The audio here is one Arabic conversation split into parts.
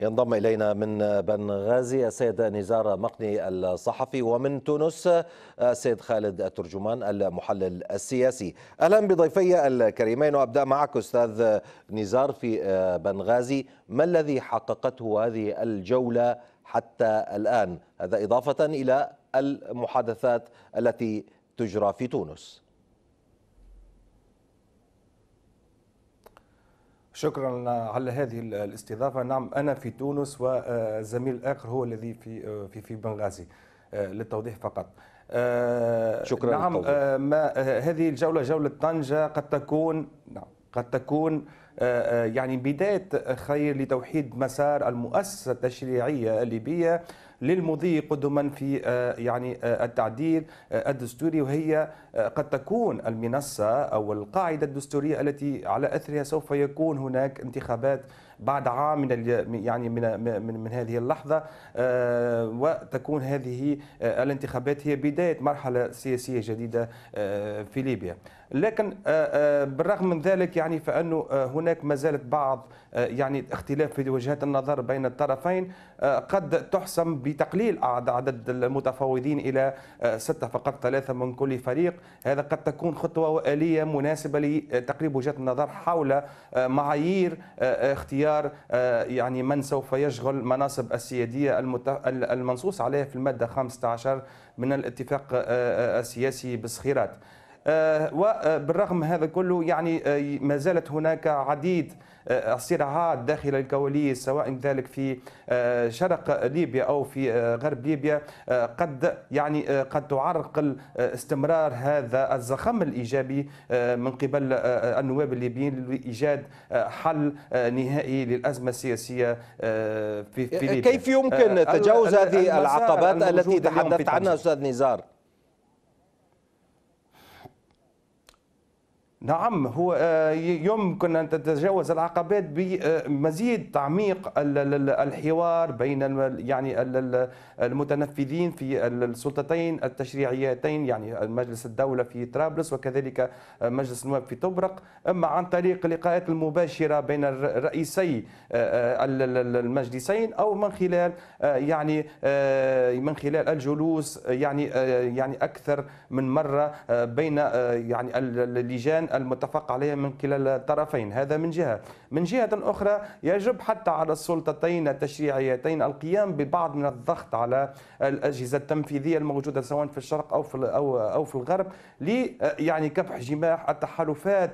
ينضم إلينا من بنغازي السيد نزار مقني الصحفي ومن تونس السيد خالد الترجمان المحلل السياسي أهلا بضيفي الكريمين وأبدأ معك أستاذ نزار في بنغازي ما الذي حققته هذه الجولة حتى الآن هذا إضافة إلى المحادثات التي تجرى في تونس شكرا على هذه الاستضافة نعم أنا في تونس والزميل الآخر هو الذي في في في بنغازي آه، للتوضيح فقط آه، شكرا نعم آه، ما هذه الجولة جولة طنجة قد تكون نعم قد تكون يعني بداية خير لتوحيد مسار المؤسسة التشريعية الليبية للمضي قدما في آه، يعني آه، التعديل آه، الدستوري وهي قد تكون المنصه او القاعده الدستوريه التي على اثرها سوف يكون هناك انتخابات بعد عام من يعني من من, من هذه اللحظه آه، وتكون هذه آه، الانتخابات هي بدايه مرحله سياسيه جديده آه، في ليبيا لكن بالرغم من ذلك يعني فانه هناك ما زالت بعض يعني اختلاف في وجهات النظر بين الطرفين قد تحسم بتقليل عدد المتفاوضين الى سته فقط ثلاثه من كل فريق هذا قد تكون خطوه واليه مناسبه لتقريب وجهات النظر حول معايير اختيار اختيار آه، يعني من سوف يشغل مناصب السياديه المنصوص عليها في الماده 15 من الاتفاق آه، آه، السياسي بالصخيرات. آه، وبالرغم آه، هذا كله يعني آه، ما زالت هناك عديد الصراعات داخل الكواليس سواء ذلك في شرق ليبيا او في غرب ليبيا قد يعني قد تعرقل استمرار هذا الزخم الايجابي من قبل النواب الليبيين لايجاد حل نهائي للازمه السياسيه في, في ليبيا كيف يمكن تجاوز هذه العقبات التي تحدثت عنها استاذ نزار نعم هو آه، يمكن أن تتجاوز العقبات بمزيد تعميق الحوار بين يعني المتنفذين في السلطتين التشريعيتين يعني مجلس الدولة في طرابلس وكذلك مجلس النواب في طبرق أما عن طريق اللقاءات المباشرة بين رئيسي آه، المجلسين أو من خلال آه، يعني من خلال الجلوس يعني يعني أكثر من مرة بين يعني اللجان المتفق عليه من خلال الطرفين هذا من جهه من جهه اخرى يجب حتى على السلطتين التشريعيتين القيام ببعض من الضغط على الاجهزه التنفيذيه الموجوده سواء في الشرق او في او او في الغرب لي يعني كبح جماح التحالفات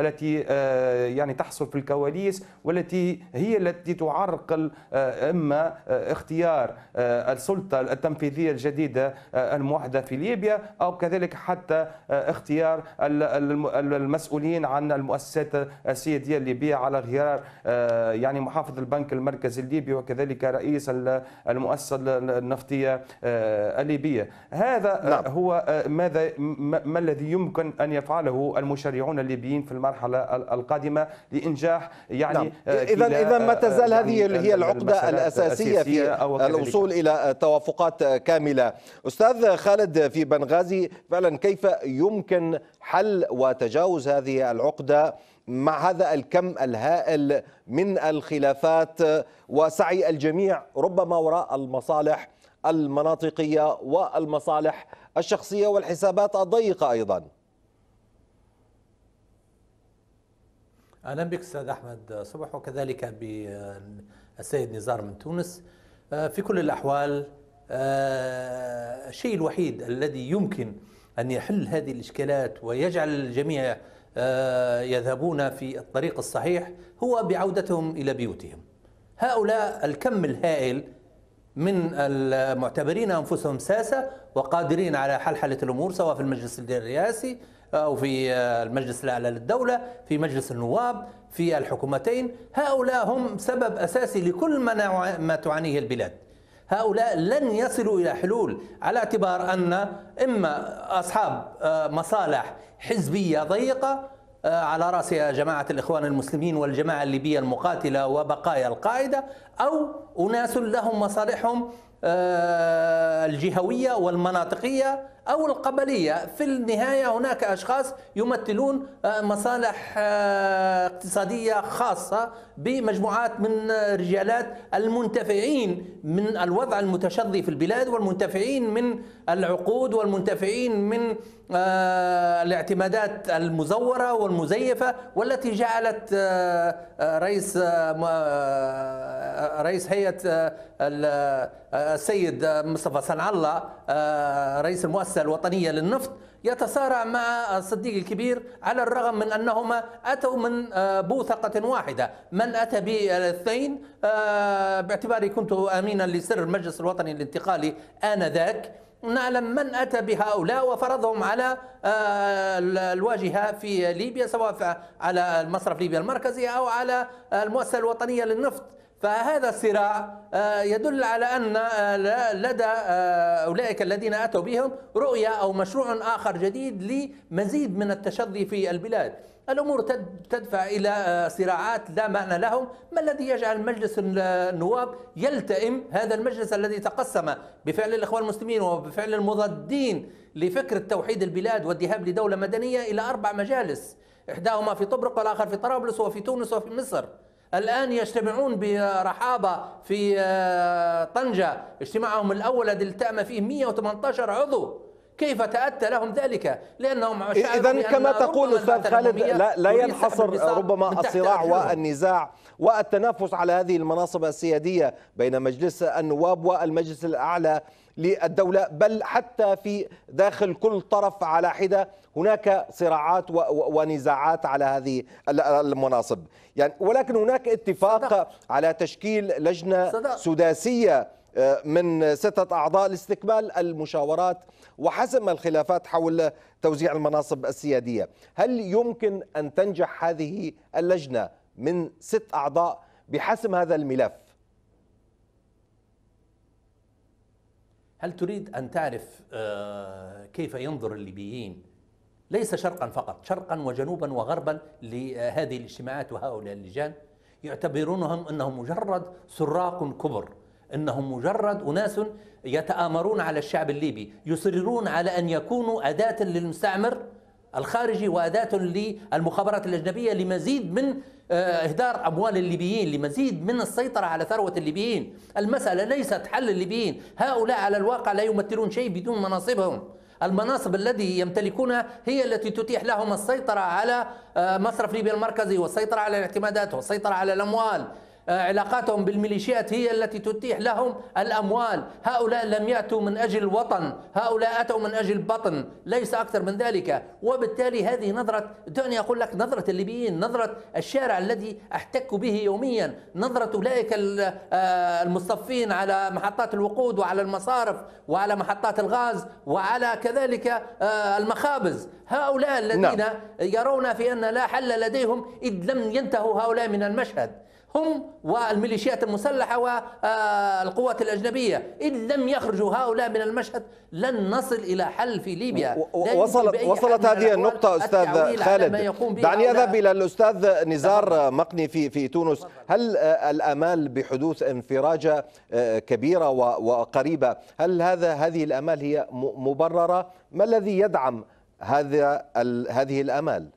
التي آه، يعني تحصل في الكواليس والتي هي التي تعرقل آه، اما آه، اختيار السلطه التنفيذيه الجديده الموحده في ليبيا او كذلك حتى اختيار المسؤولين عن المؤسسات السياديه الليبيه على غيار آه، يعني محافظ البنك المركزي الليبي وكذلك رئيس المؤسسه النفطيه آه، الليبيه هذا آه، نعم. هو ماذا ما الذي يمكن ان يفعله المشرعون الليبيين في المرحله القادمه لانجاح يعني نعم. اذا اذا ما تزال هذه يعني هي العقده الاساسيه في الوصول الى توافقات كامله استاذ خالد في بنغازي فعلا كيف يمكن حل وتجاوز هذه العقده مع هذا الكم الهائل من الخلافات وسعي الجميع ربما وراء المصالح المناطقيه والمصالح الشخصيه والحسابات الضيقه ايضا. اهلا بك استاذ احمد صبح وكذلك بالسيد نزار من تونس. آه، في كل الاحوال آه، الشيء الوحيد الذي يمكن أن يحل هذه الإشكالات ويجعل الجميع آه، يذهبون في الطريق الصحيح هو بعودتهم إلى بيوتهم هؤلاء الكم الهائل من المعتبرين أنفسهم ساسة وقادرين على حلحلة الأمور سواء في المجلس الرئاسي أو في آه، المجلس الأعلى للدولة في مجلس النواب في الحكومتين هؤلاء هم سبب أساسي لكل ما تعانيه البلاد هؤلاء لن يصلوا إلى حلول على اعتبار أن إما أصحاب آه، مصالح حزبية ضيقة آه، على رأسها جماعة الإخوان المسلمين والجماعة الليبية المقاتلة وبقايا القاعدة أو أناس لهم مصالحهم آه، الجهويه والمناطقيه او القبليه في النهايه هناك اشخاص يمثلون آه، مصالح آه، اقتصاديه خاصه بمجموعات من رجالات المنتفعين من الوضع المتشظي في البلاد والمنتفعين من العقود والمنتفعين من الاعتمادات المزوره والمزيفه والتي جعلت رئيس رئيس هيئه آه، السيد مصطفى صنع الله آه، رئيس المؤسسه الوطنيه للنفط يتصارع مع الصديق الكبير على الرغم من انهما اتوا من آه، بوثقه واحده، من اتى بالاثنين باعتباري كنت امينا لسر المجلس الوطني الانتقالي انذاك نعلم من أتى بهؤلاء وفرضهم على الواجهة في ليبيا سواء على المصرف ليبيا المركزي أو على المؤسسة الوطنية للنفط فهذا الصراع آه، يدل على أن آه، لدى آه، أولئك الذين أتوا بهم رؤية أو مشروع آخر جديد لمزيد من التشظي في البلاد الأمور تدفع إلى صراعات لا معنى لهم ما الذي يجعل مجلس النواب يلتئم هذا المجلس الذي تقسم بفعل الإخوان المسلمين وبفعل المضادين لفكرة توحيد البلاد والذهاب لدولة مدنية إلى أربع مجالس إحداهما في طبرق والآخر في طرابلس وفي تونس وفي مصر الآن يجتمعون برحابة في آه، طنجة اجتماعهم الأول الذي التأم فيه 118 عضو كيف تأتى لهم ذلك لأنهم إذا كما تقول أستاذ خالد لا, لا ينحصر ربما الصراع والنزاع والتنافس على هذه المناصب السيادية بين مجلس النواب والمجلس الأعلى للدولة بل حتى في داخل كل طرف على حدة هناك صراعات ونزاعات على هذه المناصب يعني ولكن هناك اتفاق صدق. على تشكيل لجنة صدق. سداسية آه، من ستة أعضاء لاستكمال المشاورات وحسم الخلافات حول توزيع المناصب السيادية هل يمكن أن تنجح هذه اللجنة من ست أعضاء بحسم هذا الملف هل تريد أن تعرف آه، كيف ينظر الليبيين ليس شرقا فقط شرقا وجنوبا وغربا لهذه الاجتماعات وهؤلاء اللجان يعتبرونهم أنهم مجرد سراق كبر انهم مجرد اناس يتامرون على الشعب الليبي يصرون على ان يكونوا اداه للمستعمر الخارجي واداه للمخابرات الاجنبيه لمزيد من آه، اهدار اموال الليبيين لمزيد من السيطره على ثروه الليبيين المساله ليست حل الليبيين هؤلاء على الواقع لا يمثلون شيء بدون مناصبهم المناصب الذي يمتلكونها هي التي تتيح لهم السيطرة على آه، مصرف ليبيا المركزي والسيطرة على الاعتمادات والسيطرة على الأموال آه، علاقاتهم بالميليشيات هي التي تتيح لهم الأموال هؤلاء لم يأتوا من أجل الوطن هؤلاء أتوا من أجل بطن ليس أكثر من ذلك وبالتالي هذه نظرة دعني أقول لك نظرة الليبيين نظرة الشارع الذي أحتك به يوميا نظرة أولئك آه، المصطفين على محطات الوقود وعلى المصارف وعلى محطات الغاز وعلى كذلك آه، المخابز هؤلاء الذين نعم. يرون في أن لا حل لديهم إذ لم ينتهوا هؤلاء من المشهد هم والميليشيات المسلحة والقوات الأجنبية إن لم يخرجوا هؤلاء من المشهد لن نصل إلى حل في ليبيا وصلت, وصلت هذه النقطة أستاذ خالد دعني أذهب إلى الأستاذ نزار مقني في, في تونس هل آه، الأمال بحدوث انفراجة آه، كبيرة وقريبة هل هذا هذه الأمال هي مبررة ما الذي يدعم هذا هذه الأمال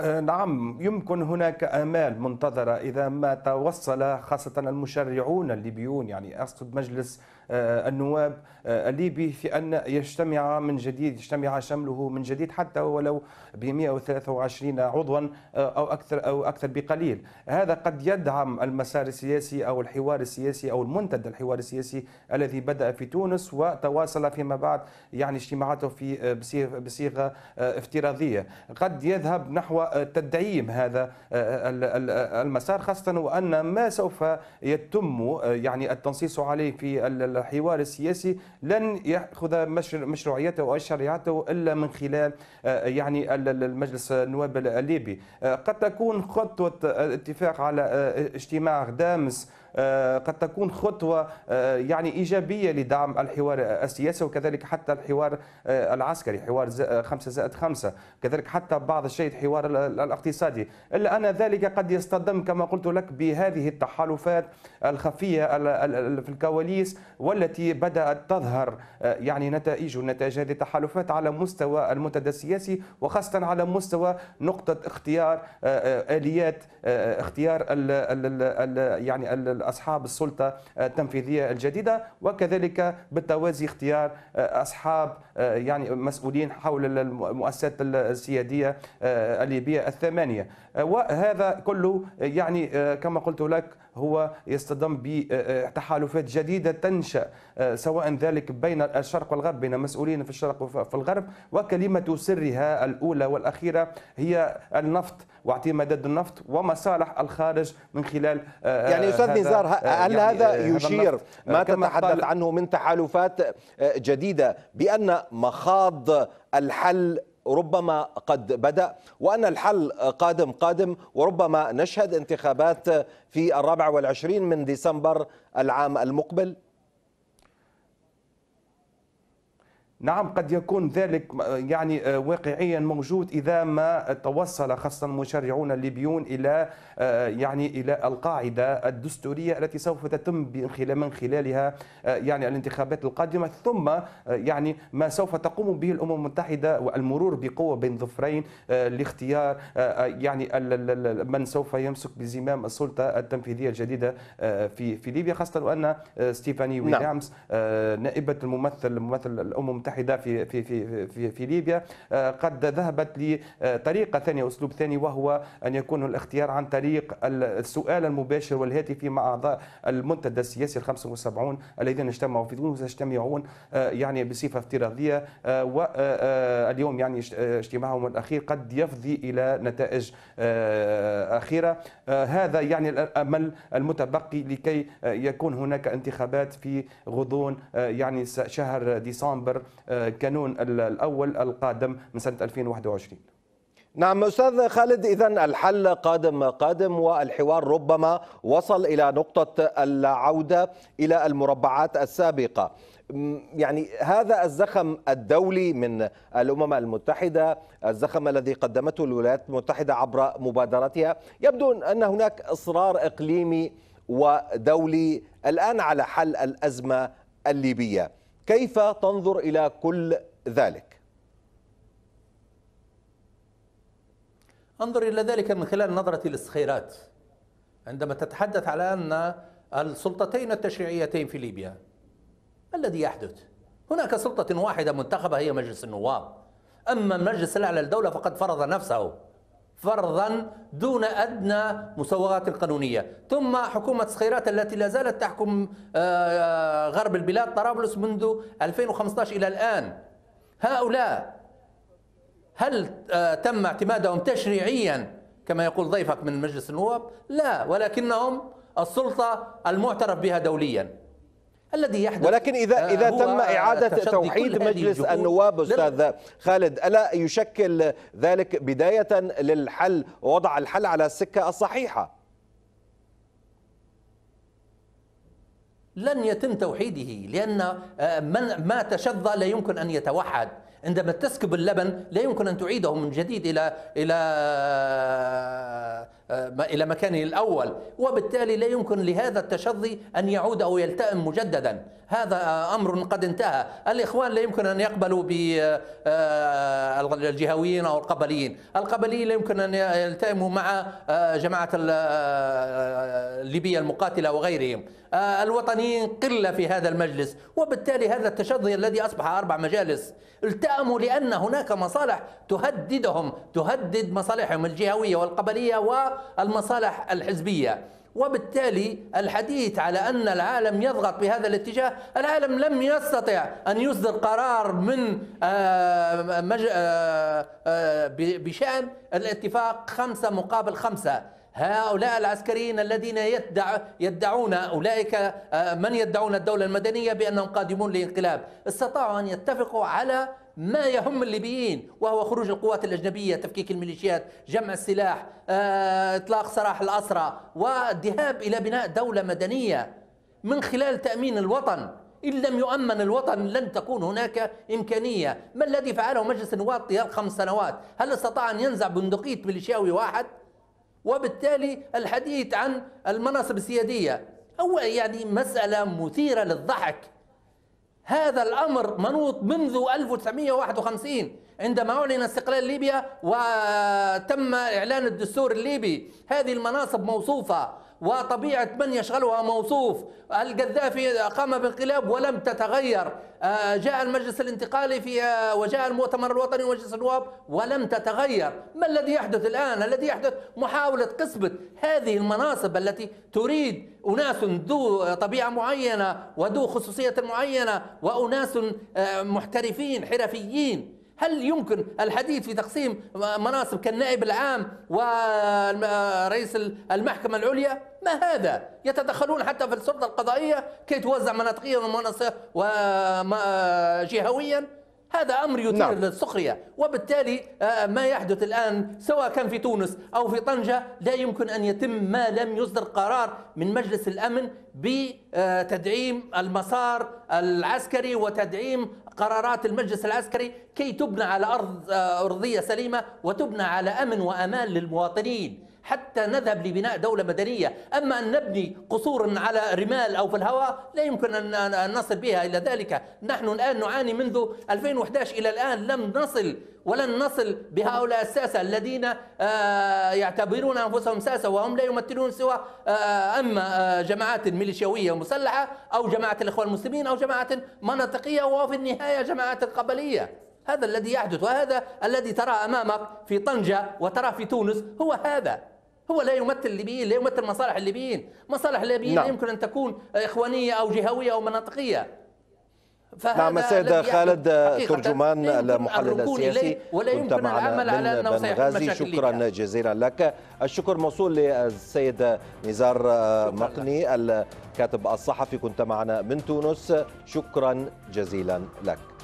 آه، نعم يمكن هناك امال منتظره اذا ما توصل خاصه المشرعون الليبيون يعني اقصد مجلس آه، النواب آه، الليبي في أن يجتمع من جديد يجتمع شمله من جديد حتى ولو ب 123 عضوا آه، أو أكثر أو أكثر بقليل هذا قد يدعم المسار السياسي أو الحوار السياسي أو المنتدى الحوار السياسي الذي بدأ في تونس وتواصل فيما بعد يعني اجتماعاته في بصيغة افتراضية قد يذهب نحو تدعيم هذا المسار خاصة وأن ما سوف يتم يعني التنصيص عليه في الحوار السياسي لن ياخذ مشروعيته او شريعته الا من خلال آه، يعني المجلس النواب الليبي آه، قد تكون خطوه اتفاق على آه، اجتماع دامس آه، قد تكون خطوة آه، يعني إيجابية لدعم الحوار السياسي وكذلك حتى الحوار آه، العسكري حوار 5 زائد 5 كذلك حتى بعض الشيء الحوار الاقتصادي إلا أن ذلك قد يصطدم كما قلت لك بهذه التحالفات الخفية في الكواليس والتي بدأت تظهر يعني نتائج نتائج هذه التحالفات على مستوى المنتدى السياسي وخاصة على مستوى نقطة اختيار آليات اختيار ال ال ال يعني ال أصحاب السلطة التنفيذية الجديدة وكذلك بالتوازي اختيار آه، أصحاب آه، يعني مسؤولين حول المؤسسات السيادية آه، الليبية الثمانية وهذا كله يعني كما قلت لك هو يصطدم بتحالفات جديده تنشا آه، سواء ذلك بين الشرق والغرب بين مسؤولين في الشرق وفي الغرب وكلمه سرها الاولى والاخيره هي النفط واعتمادات النفط ومصالح الخارج من خلال آه، يعني استاذ نزار آه، هل يعني هذا يشير ما تتحدث عنه من تحالفات جديده بان مخاض الحل ربما قد بدأ وأن الحل قادم قادم وربما نشهد انتخابات في الرابع والعشرين من ديسمبر العام المقبل؟ نعم قد يكون ذلك يعني آه، واقعيا موجود اذا ما توصل خاصه المشرعون الليبيون الى آه، يعني الى القاعده الدستوريه التي سوف تتم من خلالها آه، يعني الانتخابات القادمه ثم يعني ما سوف تقوم به الامم المتحده والمرور بقوه بين ظفرين لاختيار يعني من سوف يمسك بزمام السلطه التنفيذيه الجديده في في ليبيا خاصه وان ستيفاني نعم. ويليامز نائبه الممثل ممثل الامم المتحدة في في في في, في ليبيا آه، قد ذهبت لطريقة ثانية أسلوب ثاني وهو أن يكون الاختيار عن طريق السؤال المباشر والهاتفي مع أعضاء المنتدى السياسي ال 75 الذين اجتمعوا في تونس يجتمعون آه، يعني بصفة افتراضية آه، واليوم يعني اجتماعهم الأخير قد يفضي إلى نتائج أخيرة هذا يعني الأمل المتبقي لكي يكون هناك انتخابات في غضون يعني شهر ديسمبر كانون الأول القادم من سنة 2021 نعم استاذ خالد اذا الحل قادم قادم والحوار ربما وصل الى نقطه العوده الى المربعات السابقه يعني هذا الزخم الدولي من الامم المتحده الزخم الذي قدمته الولايات المتحده عبر مبادرتها يبدو ان هناك اصرار اقليمي ودولي الان على حل الازمه الليبيه كيف تنظر إلى كل ذلك؟ أنظر إلى ذلك من خلال نظرة للسخيرات عندما تتحدث على أن السلطتين التشريعيتين في ليبيا ما الذي يحدث هناك سلطة واحدة منتخبة هي مجلس النواب أما المجلس الأعلى للدولة فقد فرض نفسه فرضا دون أدنى مسوغات القانونية ثم حكومة صخيرات التي لا زالت تحكم آه، آه، غرب البلاد طرابلس منذ 2015 إلى الآن هؤلاء هل آه، تم اعتمادهم تشريعيا كما يقول ضيفك من مجلس النواب لا ولكنهم السلطة المعترف بها دوليا الذي يحدث ولكن إذا آه، إذا تم إعادة توحيد مجلس النواب أستاذ خالد ألا يشكل ذلك بداية للحل ووضع الحل على السكة الصحيحة لن يتم توحيده لأن آه، من ما تشظى لا يمكن أن يتوحد عندما تسكب اللبن لا يمكن أن تعيده من جديد إلى إلى آه، إلى مكانه الأول وبالتالي لا يمكن لهذا التشظي أن يعود أو يلتئم مجددا هذا آه، أمر قد انتهى الإخوان لا يمكن أن يقبلوا بالجهويين آه، أو القبليين القبليين لا يمكن أن يلتئموا مع جماعة الليبية المقاتلة وغيرهم الوطنيين قلة في هذا المجلس وبالتالي هذا التشظي الذي أصبح أربع مجالس التأموا لأن هناك مصالح تهددهم تهدد مصالحهم الجهوية والقبلية و المصالح الحزبية وبالتالي الحديث على أن العالم يضغط بهذا الاتجاه العالم لم يستطع أن يصدر قرار من آه، آه، آه، بشأن الاتفاق خمسة مقابل خمسة هؤلاء العسكريين الذين يدع يدعون أولئك من يدعون الدولة المدنية بأنهم قادمون لانقلاب استطاعوا أن يتفقوا على ما يهم الليبيين وهو خروج القوات الأجنبية تفكيك الميليشيات جمع السلاح آه، إطلاق سراح الأسرى والذهاب إلى بناء دولة مدنية من خلال تأمين الوطن إن لم يؤمن الوطن لن تكون هناك إمكانية ما الذي فعله مجلس النواب طيال خمس سنوات هل استطاع أن ينزع بندقية ميليشياوي واحد وبالتالي الحديث عن المناصب السيادية أو يعني مسألة مثيرة للضحك هذا الأمر منوط منذ 1951 عندما أعلن استقلال ليبيا وتم إعلان الدستور الليبي هذه المناصب موصوفة وطبيعة من يشغلها موصوف القذافي قام بانقلاب ولم تتغير آه، جاء المجلس الانتقالي في آه، وجاء المؤتمر الوطني ومجلس النواب ولم تتغير ما الذي يحدث الآن الذي يحدث محاولة قصبة هذه المناصب التي تريد أناس ذو طبيعة معينة وذو خصوصية معينة وأناس آه، محترفين حرفيين هل يمكن الحديث في تقسيم مناصب كالنائب العام ورئيس المحكمة العليا ما هذا يتدخلون حتى في السلطة القضائية كي توزع مناطقيا وجهويا هذا امر يثير نعم. السخريه وبالتالي آه، آه، ما يحدث الان سواء كان في تونس او في طنجه لا يمكن ان يتم ما لم يصدر قرار من مجلس الامن بتدعيم المسار العسكري وتدعيم قرارات المجلس العسكري كي تبنى على ارض آه، ارضيه سليمه وتبنى على امن وامان للمواطنين حتى نذهب لبناء دولة مدنية أما أن نبني قصورا على رمال أو في الهواء لا يمكن أن نصل بها إلى ذلك نحن الآن نعاني منذ 2011 إلى الآن لم نصل ولن نصل بهؤلاء الساسة الذين آه، يعتبرون أنفسهم ساسة وهم لا يمثلون سوى آه، آه، أما جماعات ميليشياوية مسلحة أو جماعة الإخوة المسلمين أو جماعة مناطقية وفي النهاية جماعات قبلية هذا الذي يحدث وهذا الذي ترى امامك في طنجه وترى في تونس هو هذا هو لا يمثل الليبيين لا يمثل مصالح الليبيين مصالح الليبيين نعم. يمكن أن تكون آه، إخوانية أو جهوية أو مناطقية نعم السيد خالد آه، ترجمان المحلل السياسي ولا يمكن العمل على انه سيحل شكرا جزيلا لك الشكر موصول للسيد آه، نزار مقني الكاتب الصحفي كنت معنا من تونس شكرا جزيلا لك